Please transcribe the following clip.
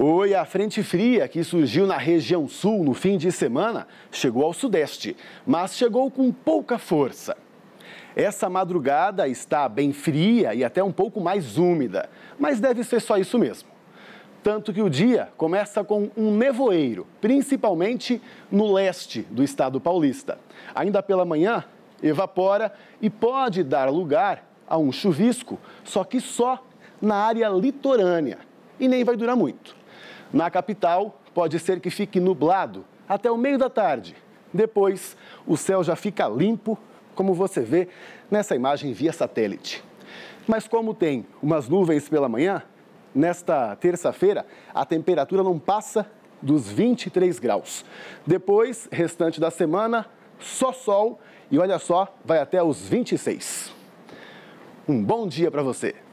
Oi, a frente fria que surgiu na região sul no fim de semana chegou ao sudeste, mas chegou com pouca força. Essa madrugada está bem fria e até um pouco mais úmida, mas deve ser só isso mesmo. Tanto que o dia começa com um nevoeiro, principalmente no leste do estado paulista. Ainda pela manhã, evapora e pode dar lugar a um chuvisco, só que só na área litorânea. E nem vai durar muito. Na capital, pode ser que fique nublado até o meio da tarde. Depois, o céu já fica limpo, como você vê nessa imagem via satélite. Mas como tem umas nuvens pela manhã, nesta terça-feira a temperatura não passa dos 23 graus. Depois, restante da semana, só sol e olha só, vai até os 26. Um bom dia para você!